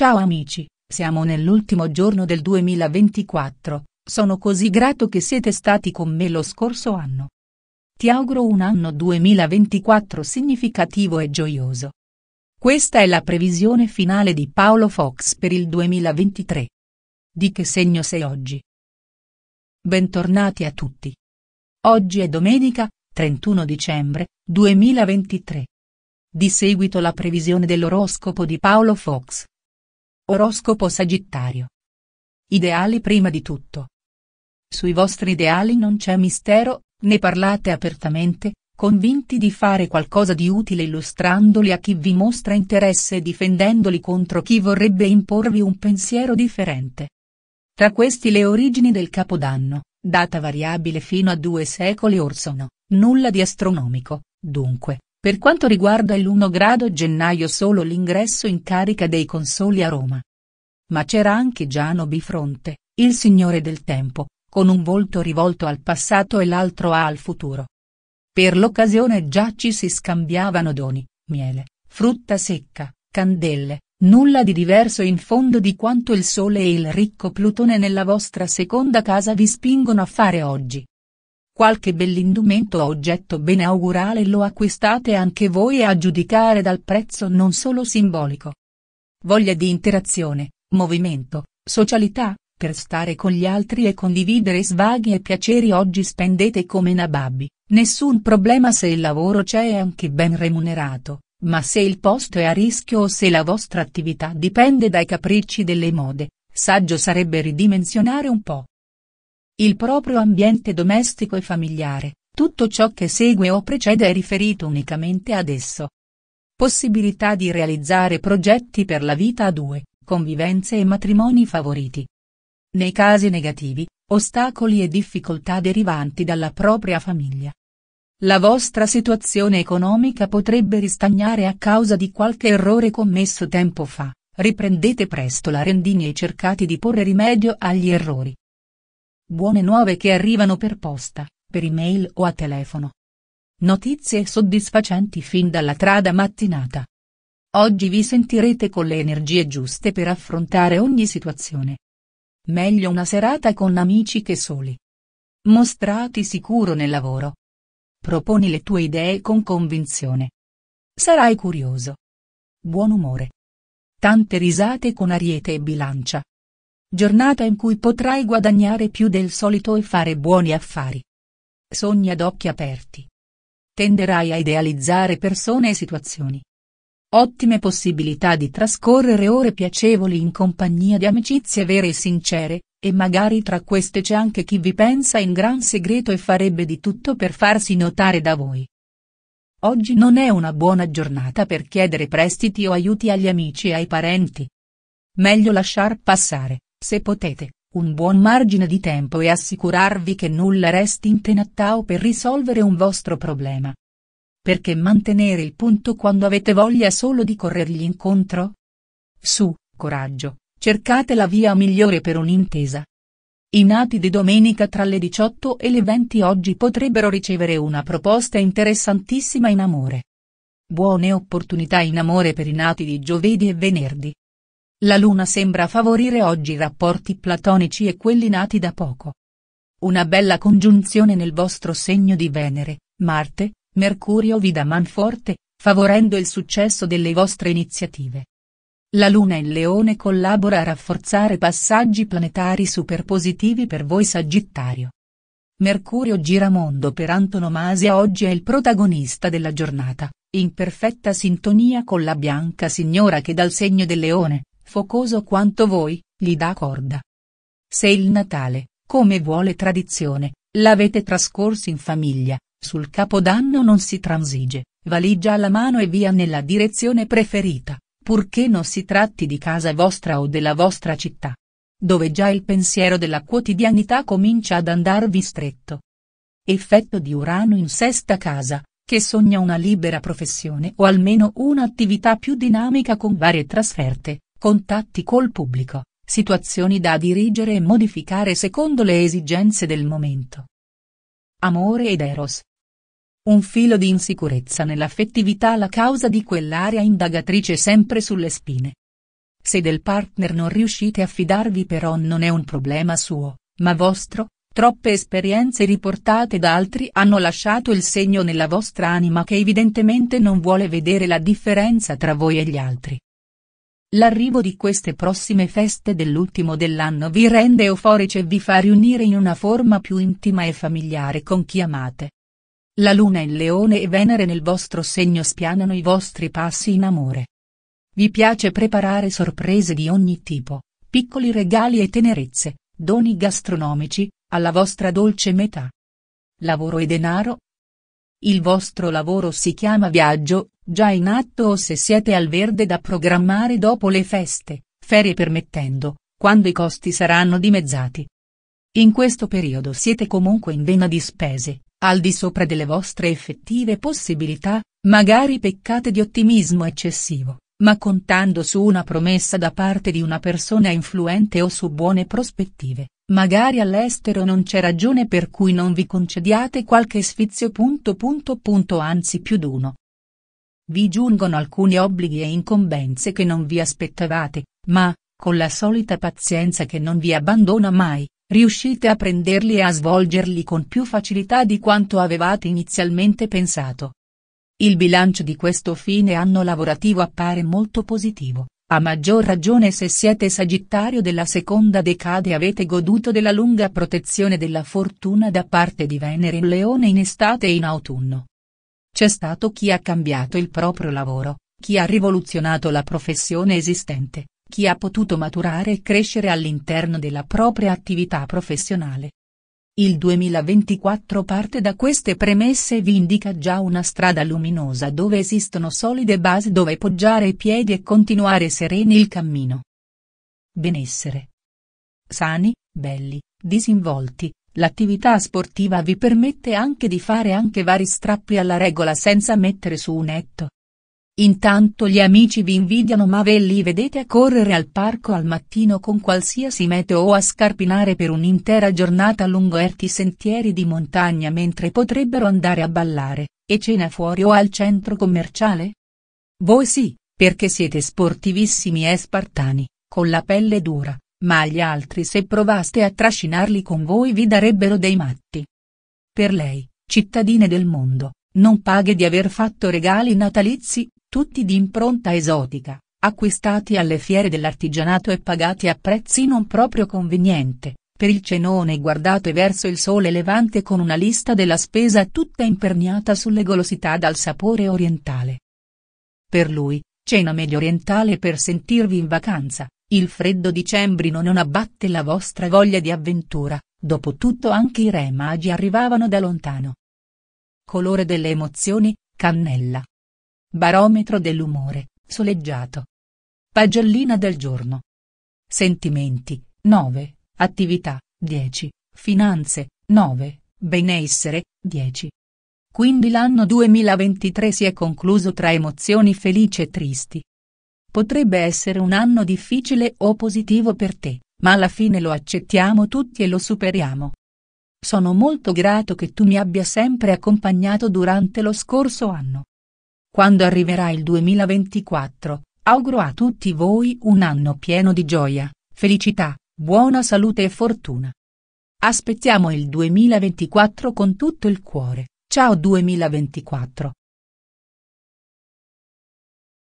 Ciao amici, siamo nell'ultimo giorno del 2024, sono così grato che siete stati con me lo scorso anno. Ti auguro un anno 2024 significativo e gioioso. Questa è la previsione finale di Paolo Fox per il 2023. Di che segno sei oggi? Bentornati a tutti. Oggi è domenica, 31 dicembre 2023. Di seguito la previsione dell'oroscopo di Paolo Fox. Oroscopo Sagittario. Ideali prima di tutto. Sui vostri ideali non c'è mistero, ne parlate apertamente, convinti di fare qualcosa di utile illustrandoli a chi vi mostra interesse e difendendoli contro chi vorrebbe imporvi un pensiero differente. Tra questi le origini del Capodanno, data variabile fino a due secoli or sono, nulla di astronomico, dunque, per quanto riguarda l'1 grado gennaio solo l'ingresso in carica dei consoli a Roma. Ma c'era anche Giano Bifronte, il signore del tempo, con un volto rivolto al passato e l'altro al futuro. Per l'occasione già ci si scambiavano doni, miele, frutta secca, candele, nulla di diverso in fondo di quanto il sole e il ricco Plutone nella vostra seconda casa vi spingono a fare oggi. Qualche bell'indumento o oggetto beneaugurale lo acquistate anche voi a giudicare dal prezzo non solo simbolico. Voglia di interazione, movimento, socialità, per stare con gli altri e condividere svaghi e piaceri oggi spendete come nababbi, nessun problema se il lavoro c'è e anche ben remunerato, ma se il posto è a rischio o se la vostra attività dipende dai capricci delle mode, saggio sarebbe ridimensionare un po', il proprio ambiente domestico e familiare, tutto ciò che segue o precede è riferito unicamente ad esso. Possibilità di realizzare progetti per la vita a due, convivenze e matrimoni favoriti. Nei casi negativi, ostacoli e difficoltà derivanti dalla propria famiglia. La vostra situazione economica potrebbe ristagnare a causa di qualche errore commesso tempo fa, riprendete presto la rendine e cercate di porre rimedio agli errori. Buone nuove che arrivano per posta, per email o a telefono. Notizie soddisfacenti fin dalla trada mattinata. Oggi vi sentirete con le energie giuste per affrontare ogni situazione. Meglio una serata con amici che soli. Mostrati sicuro nel lavoro. Proponi le tue idee con convinzione. Sarai curioso. Buon umore. Tante risate con ariete e bilancia. Giornata in cui potrai guadagnare più del solito e fare buoni affari. Sogni ad occhi aperti. Tenderai a idealizzare persone e situazioni. Ottime possibilità di trascorrere ore piacevoli in compagnia di amicizie vere e sincere, e magari tra queste c'è anche chi vi pensa in gran segreto e farebbe di tutto per farsi notare da voi. Oggi non è una buona giornata per chiedere prestiti o aiuti agli amici e ai parenti. Meglio lasciar passare. Se potete, un buon margine di tempo e assicurarvi che nulla resti in tenattao per risolvere un vostro problema. Perché mantenere il punto quando avete voglia solo di corrergli incontro? Su, coraggio, cercate la via migliore per un'intesa. I nati di domenica tra le 18 e le 20 oggi potrebbero ricevere una proposta interessantissima in amore. Buone opportunità in amore per i nati di giovedì e venerdì. La luna sembra favorire oggi i rapporti platonici e quelli nati da poco. Una bella congiunzione nel vostro segno di Venere, Marte, Mercurio vi dà manforte, favorendo il successo delle vostre iniziative. La Luna in Leone collabora a rafforzare passaggi planetari superpositivi per voi Sagittario. Mercurio Giramondo per antonomasia oggi è il protagonista della giornata, in perfetta sintonia con la bianca signora che dal segno del leone, focoso quanto voi, gli dà corda. Se il Natale, come vuole tradizione, l'avete trascorso in famiglia, sul Capodanno non si transige, valigia alla mano e via nella direzione preferita, purché non si tratti di casa vostra o della vostra città. Dove già il pensiero della quotidianità comincia ad andarvi stretto. Effetto di Urano in sesta casa, che sogna una libera professione o almeno un'attività più dinamica con varie trasferte, contatti col pubblico, situazioni da dirigere e modificare secondo le esigenze del momento. Amore ed Eros. Un filo di insicurezza nell'affettività la causa di quell'area indagatrice sempre sulle spine. Se del partner non riuscite a fidarvi però non è un problema suo, ma vostro, troppe esperienze riportate da altri hanno lasciato il segno nella vostra anima che evidentemente non vuole vedere la differenza tra voi e gli altri. L'arrivo di queste prossime feste dell'ultimo dell'anno vi rende euforici e vi fa riunire in una forma più intima e familiare con chi amate. La luna in leone e Venere nel vostro segno spianano i vostri passi in amore. Vi piace preparare sorprese di ogni tipo, piccoli regali e tenerezze, doni gastronomici, alla vostra dolce metà. Lavoro e denaro, il vostro lavoro si chiama viaggio, già in atto o se siete al verde da programmare dopo le feste, ferie permettendo, quando i costi saranno dimezzati. In questo periodo siete comunque in vena di spese, al di sopra delle vostre effettive possibilità, magari peccate di ottimismo eccessivo, ma contando su una promessa da parte di una persona influente o su buone prospettive, Magari all'estero non c'è ragione per cui non vi concediate qualche sfizio. Punto punto punto anzi più d'uno. Vi giungono alcuni obblighi e incombenze che non vi aspettavate, ma, con la solita pazienza che non vi abbandona mai, riuscite a prenderli e a svolgerli con più facilità di quanto avevate inizialmente pensato. Il bilancio di questo fine anno lavorativo appare molto positivo. A maggior ragione se siete Sagittario della seconda decade avete goduto della lunga protezione della fortuna da parte di Venere in Leone in estate e in autunno. C'è stato chi ha cambiato il proprio lavoro, chi ha rivoluzionato la professione esistente, chi ha potuto maturare e crescere all'interno della propria attività professionale, il 2024 parte da queste premesse e vi indica già una strada luminosa dove esistono solide basi dove poggiare i piedi e continuare sereni il cammino. Benessere. Sani, belli, disinvolti, l'attività sportiva vi permette anche di fare anche vari strappi alla regola senza mettere su un etto, Intanto gli amici vi invidiano ma ve li vedete a correre al parco al mattino con qualsiasi meteo o a scarpinare per un'intera giornata lungo erti sentieri di montagna mentre potrebbero andare a ballare, e cena fuori o al centro commerciale? Voi sì, perché siete sportivissimi e spartani, con la pelle dura, ma agli altri se provaste a trascinarli con voi vi darebbero dei matti. Per lei, cittadine del mondo, non paghe di aver fatto regali natalizi, tutti di impronta esotica, acquistati alle fiere dell'artigianato e pagati a prezzi non proprio conveniente, per il cenone guardato verso il sole levante con una lista della spesa tutta imperniata sulle golosità dal sapore orientale. Per lui, cena mediorientale per sentirvi in vacanza, il freddo dicembrino non abbatte la vostra voglia di avventura, dopotutto anche i re magi arrivavano da lontano. Colore delle emozioni, cannella. Barometro dell'umore, soleggiato. Pagellina del giorno. Sentimenti, 9, attività, 10, finanze, 9, benessere, 10. Quindi l'anno 2023 si è concluso tra emozioni felici e tristi. Potrebbe essere un anno difficile o positivo per te, ma alla fine lo accettiamo tutti e lo superiamo. Sono molto grato che tu mi abbia sempre accompagnato durante lo scorso anno. Quando arriverà il 2024, auguro a tutti voi un anno pieno di gioia, felicità, buona salute e fortuna. Aspettiamo il 2024 con tutto il cuore. Ciao 2024.